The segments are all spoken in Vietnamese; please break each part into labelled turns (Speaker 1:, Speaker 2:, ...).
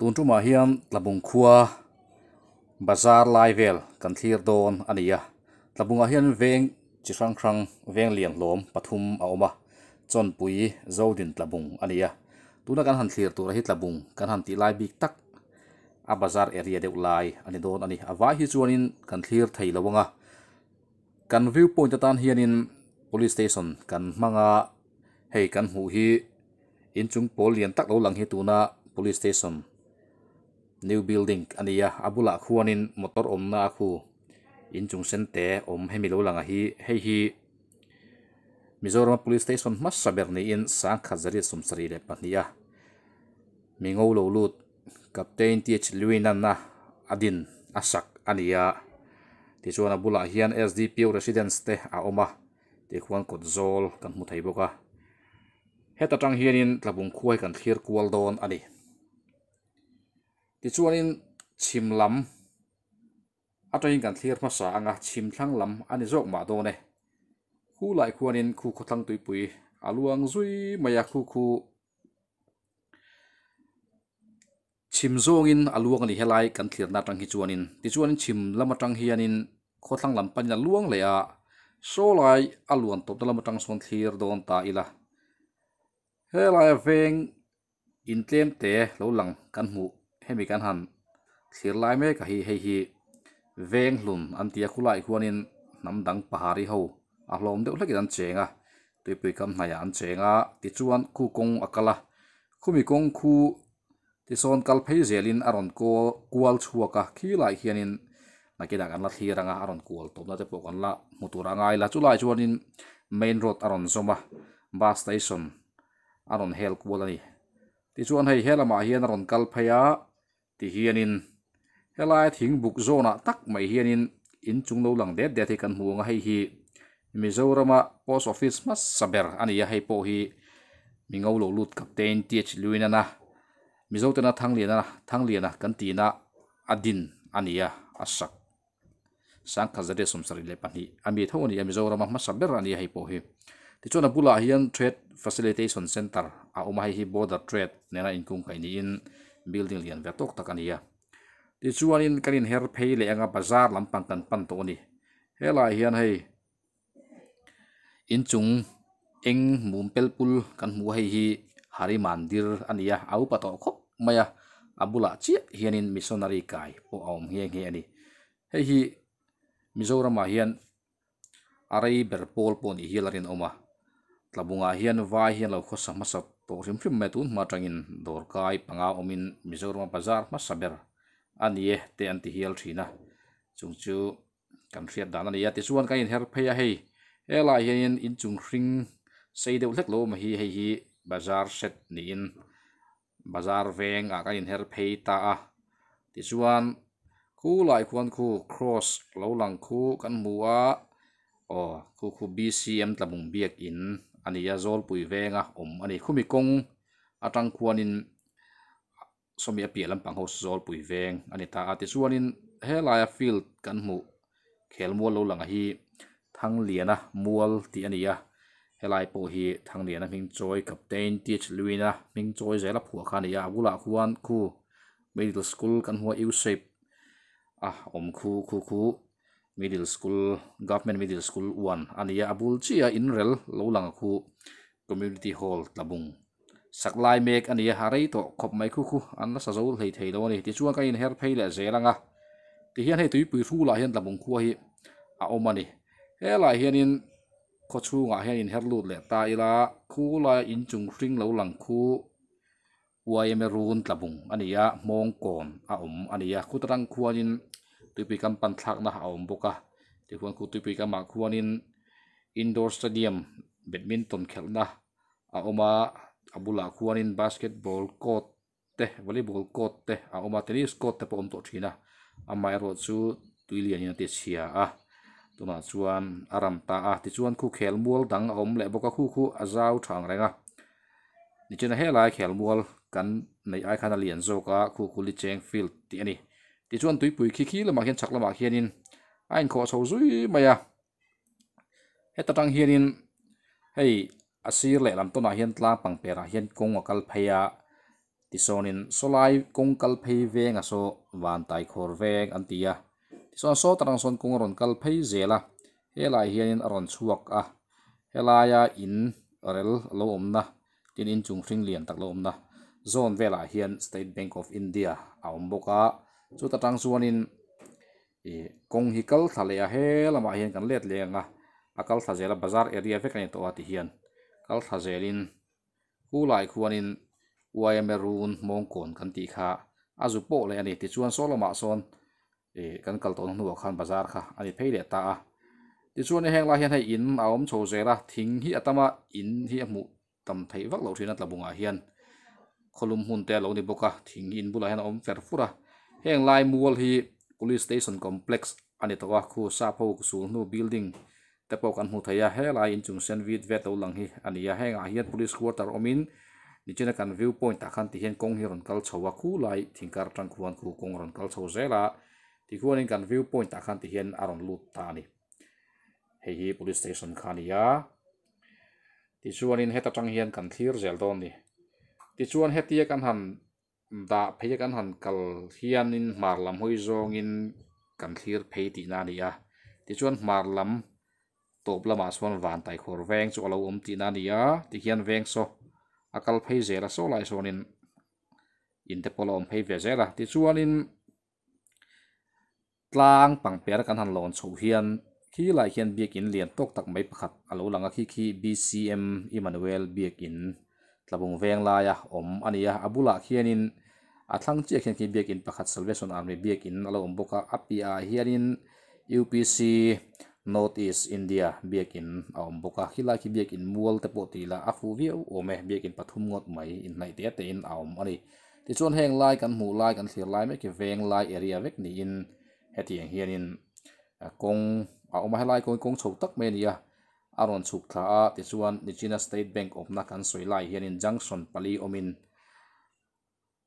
Speaker 1: tun tu ma là labung khua bazar lai vel kan thlir don ania à. labung a hian veng chi hrang hrang veng lian lom pathum a awma chon pui zodin labung ania tuna kan han thlir tur hi labung kan han ti lai bik tắc, a à, bazar area deuh lai ani don ani awa hi chuanin kan là thei à, kan view point atan hianin police station mang à, hei kan hu hi in chung pol lian tak lo lang hi tuna police station new building ania abula khuanin motor omna khu in chung sen om hemi lo langa hi hei hi Mizoram police station mas saber ni in sang khazari sumsari le pahnia mingo lo lut captain th luina na adin asak ania ti chuan abula hian sdp residence te a oma ti khuan kot zol kan mu thei boka heta tang hianin tlabung khuai kan thlir kual don ani thì anh chìm ti chuanin à, cho lam cần kan thlir hmasa anga chìm thăng lam anh zawk ma dawn này, khu lại lai khuanin khu khu thăng thlang tuipui aluang zui maya khu khu chìm anh chim zawngin aluang ni helai kan thlir anh, thì hi anh chìm chuanin chim lama tang anh, khu thăng thlang lam panin aluang le a so lai aluan top lama tang son thlir dawn ta ila là veng in tlem te lo lang căn hmuh căn hemi kan han thlir lai me ka hi hei hi veng hlum an đằng khulai khuanin nam dang pahari ho a hlom deuh hlek an chenga tui pui kam hnaya an chenga ti chuan khu công akala khumi kong khu khu ti son kal phei zelin aron ko kual chuaka khilai hianin nakina kan la thiranga aron kual tomna te pokon la muturangai lại chulai chuanin main road aron zoma bus station aron hel kual ani ti chuan hei helama hian aron kal phaya thì in hianin helai thing buk zona tak mai hianin in in chung lo lang det det hi kan hmuang hei hi mà post office mas saber ani hei po hi mingau lo lut kap ten tih luina na mizo tena thang liana thang liana kan ti na adin anh sắc ania asak sang khazare sum sari le pani ami tho ni ami zora ma saber ani hei po hi ti chona bula hian trade facilitation center a uma hi border trade nên là nena inkung kai ni in building lian ve tok tak ania ya. ti chuanin kanin her phei le anga bazar lampang kan pan to ni hela hian hei inchung eng mumpel pul kan mu hei hi hari mandir ania ya. au pato khop maya abula chi hianin missionary kai po om hiang hi ani hei hi mizoram hian arai berpol pon hi oma là tlabunga hian vai hian lo mà masa to rim rim metun ma tangin dorkai panga omin mizoram bazar ma saber ani e te anti hial thina chungchu kan riat dan ani ati chuan kain her pheya hei ela hian in chung ring sei deuh hlek lo ma hi hei hi bazar set ni bazar veng a kain her phei ta a ti chuan khu lai khuan khu cross lâu lang khu kan mua o khu khu bcm tlabung biếc in ani a zol pui venga om ani khumi kong atang khuanin somia pi lampang ho zol pui veng ani ta ati suanin helaya field kan mu khel mu lo langa hi thang liana mual ti ania helai po hi thang liana ming choi captain teach luina ming choi zela phua khan ya bula khuan khu middle school kan hua u shape ah om khu khu khu มิ d d l e school government middle school o อันนี้อาบุลชี้อินเรลลูหลังคู่ community hall ตะบุงสักลายเมกอันนี้ฮาริโตขบไม่คู่คู่อันนั้นสะสมเฮ่เฮ่ตัวนนี้ที่ช่วงกันยินเฮร์เพย์และเซรังอะที่เฮียนให้ตุยปุยทู่ลายเฮียนตะบุงคู่ฮีอาอมันนี่เฮ่ลายเฮียนินก็ชูงอ่เฮียนินเฮร์ลูดและตายละคู่ลายอินจุงฟิงลูหลังคู่วัยเมรุนตะบุงอันนี้มองก่อนอาอมอันนี้คู่ตังคู่ยิน tupi kam pan thak na ha om boka ti khuan khu tupi ka ma ah khuan in indoor stadium badminton khelna a oma abula khuan in basketball court te volleyball court te a oma tennis court te pom to thina amai ro chu tuilian in te sia a tuna chuan aram ta a ti chuan khu khel mual dang om le boka khu khu azau thang renga ni chen he lai khel mual kan nei ai khana lian zo ka khu khu li cheng field ti ani thì anh ti chuan tuipui khi khi lama hian chak lama hianin a in khaw chho zui mai a heta tang hianin hei asir à le lam tona à hian tla pang pera hian kong wa kal pheya ti sonin solai kong kal phei veng a so van tai số veng an tia ti son so tarang son kong ron kal phei zela rồi hianin à chuak a helaya in rel lo omna tin in chung hring lian tak lo omna zone về là hian state bank of india a à omboka chu ta tang chuanin e kong hi kal thale làm ai lama cần kan let lenga a kal tha zela bazar area ve kan to ati hian kal tha zelin ku lai khuanin uayamerun mongkon kan ti kha azu po le ani ti chuan soloma son e kan kal ton nu khăn bazar kha phải để ta a ti chuan heng la hian hay in a om chho zela thing hi atama in hi mu tam thei vak lo thina tlabunga hian kholum hun te lo bốc boka thing in bula hian om fer fura heng lai mual hi police station complex ani tawa khu sa pho nu building te pawh kan hmu thei a he lai in chung sen vit ve to lang hi ani a heng a hian police quarter omin ni chena kan view point ta khan ti hian kong hi ron kal chowa khu lai thingkar tang khuan khu kong ron kal chow zela ti khuan in kan view point ta khan ti hian aron lut ta ni hei hi police station khania ti chuan in heta tang hian kan thlir zel don ni ti chuan hetia kan han dah phei kan han kal hianin hmar lam hoi zawngin kan thlir phei tih na ni a ti chuan hmar lam tawp lamah chuan van tai khawr veng chu alo awm tih na ni a ti hian veng saw a kal phei zel a saw lai sawnin in te pawla awm phei ve zel a ti chuanin tlang pangper kan han lawn chho hian khi lai hian biakin lian tawk tak mai pakhat alo langa khi khi bcm emmanuel biakin là tlabung veng laia om ania abula khianin atlang che khi ki in, pakhat salvation army in, alo om boka apia in, upc north east india biakin a om boka khila ki biakin mual te po tila afu vi ome biakin pathum ngot mai in này te te in a om ani ti chuan heng lai kan mu lai kan thlir lai mấy cái veng lai area vek ni in hết hetiang in, công, a om helai kong công chho tak me ni a aron chuk tha a ti chuan ni china state bank of na kan soi lai hian junction pali omin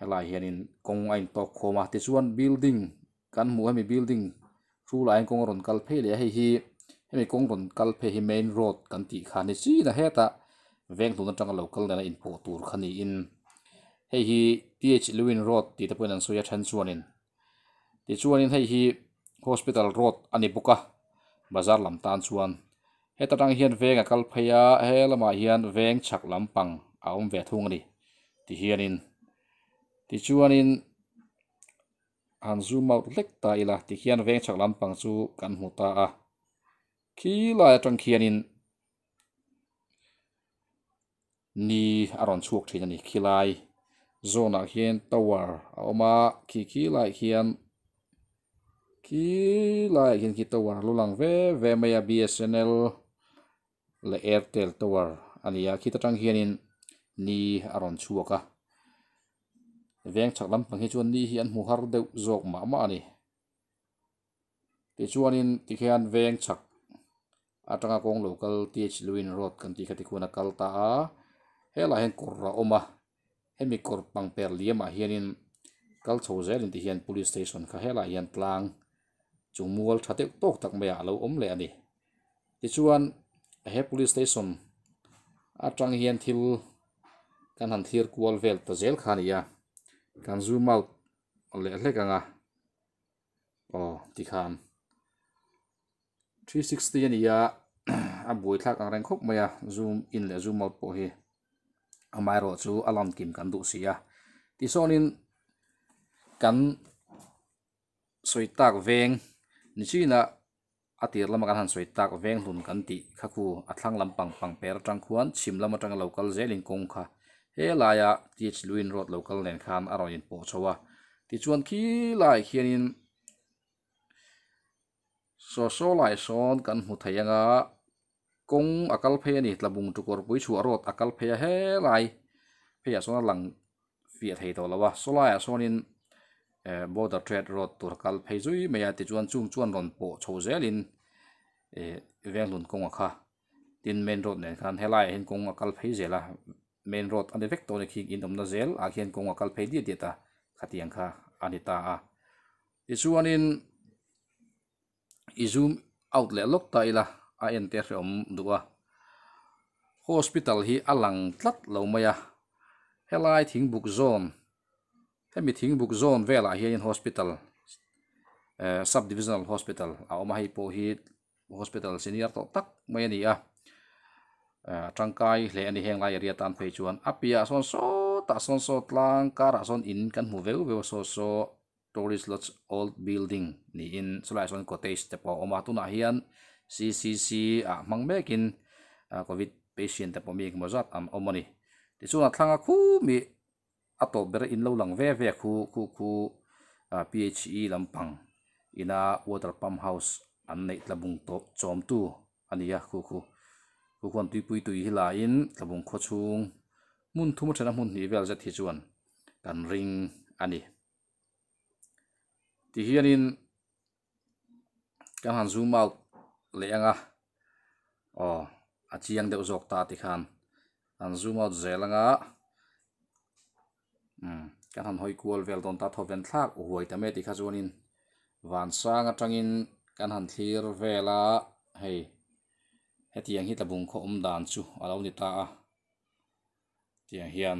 Speaker 1: helai hian in kong ain to khoma ti chuan building kan mu hemi building thu lai kong ron kal phe le hei hi hemi kong ron kal phe hi main road kan ti kha ni chi na heta veng tu na tang local na in po tur khani in hei hi ph lewin road ti ta puan an soya than chuan in ti chuan in hei hi hospital road ani buka bazar lam tan chuan he tatang hian veng a kal pheia he lama hian veng chhak lampang a awm ve thung ani in thì ti in an zoom out lek ta là thì ti về veng chhak bằng chu kan hmu ta à khi la atang khianin ni aron à thì này khi lại zona hian tower a awma khi khi lại hian khi lại hian khi tower lulang về ve maya à bsnl le airtel tower ania ya tang hianin ni aron chuaka veng chak lam pang hi chuan ni hian mu har deuh zawk ma ma ani ti chuanin ti khian veng chak atanga kong local th luin road kan ti khati khuna kalta a hela hen kurra oma hemi kor pang per liama hianin kal chho zel ti hian police station kha hela hian tlang chungmual thatek tok tak mai lo om le ani ti chuan a he police station atang hian thil kan han thir kual vel ta zel khan ya kan zoom out le hle ka nga o ti khan 360 ani ya a bui thak ang reng khop maya zoom in le zoom out po hi amai ro chu alam kim kan du sia ti sonin kan soitak veng ni chi na atir lama kan han soi tak veng hlun kan ti khaku athlang lampang pang per tang khuan chim lama tang local zeling kong kha he laya tih luin road local len khan aron in po chowa ti chuan khi lai in so so lai son kan hmu thei anga kong akal phe ni tlabung tu kor pui chu arot akal phe he lai phe ya sona lang fia thei to lawa so lai son in Eh, border trade road tur kal phei zui meya ti chuan chung chuan ron po chho zelin e eh, venglun konga kha tin main road nen khan helai hin konga kal phei zela main road ane vek to ne khi in omna zel a khian konga kal phei dia ta khatiang kha anita a ti chuan in izum out le lok ta ila a en te re om duwa hospital hi alang tlat lo maya helai thing buk zone hemi thing book zone vela in hospital uh, subdivisional hospital a awm hei pawh hi hospital senior to tak mai ani a uh, eh, tangkai hle ani heng lai ria tan phei chuan apia son so ta son so tlang kara son in kan hmu veu veu so so tourist lodge old building ni in chulai son cottage te pawh awma tuna hian ccc a mang mekin covid patient te pawh mi engemaw zat am omoni ani tichuan a thlanga khu mi atol ber in lo lang ve ve khu khu khu uh, ah, PHE lampang ina water pump house an nei labung to chom tu ania khu khu khu kon tui pui tui hila in labung kho chung mun thuma thana mun ni vel jat hi chuan kan ring ani ti hianin kan han zoom out le anga o achiang deuh zok ta ti khan an zoom out zelanga Mm. kan han hoi kual vel don ta thoven thlak u huai er tame ti kha in van sang atangin kan han thlir vela hei hetiang hi tabung kho om dan chu alo ni ta a tiang tuổi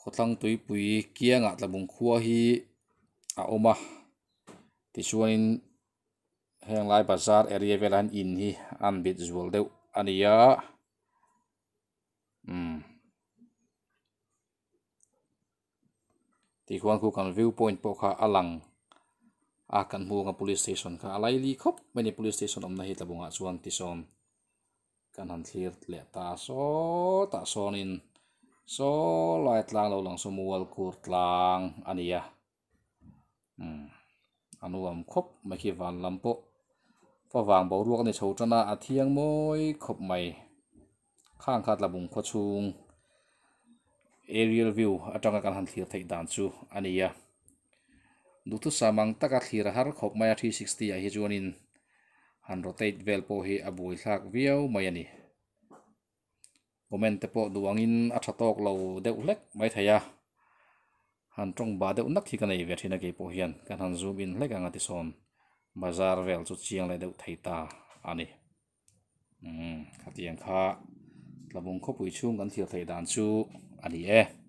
Speaker 1: khotlang kia pui kianga tlabung khuwa hi à oma ti in, heng lai bazar area er về velan in hi biết bit zual anh ania ti khuan khu kan viewpoint po kha alang a kan mu nga police station kha alai li khop mani police station om na hi tlabunga chuan ti son kan han thlir le ta so ta son in so lai tlang lo lang sumual kur tlang ania um anuam khop mai khi van lampo fa wang bo ruak ni chho chana a thiang moi khop mai ข้างคาดระบุงขชุง aerial view อาจารย์การหันเทียบไทยดานจูอันนี้อ่ะดูทุสามังตะกัดเทียร์ฮาร์ขอบมายที่60อ่ะเฮจวนินหันโรเตทเวลโพเฮอบุยลากเวียวมายนี่คอมเมนต์เตปอดวงินอัจฉตอกเราเดวเล็กไม่ทยาหันตรงบาเดวนักที่กันในเวทีนักเก็บเฮียนกันหันซูบินเล็กงาติสอนบาซาร์เวลสุดเชียงเลยเดวไทยตาอันนี้อืมขัดยังค่ะ labung kho pui chung kan thil thei dan chu ani e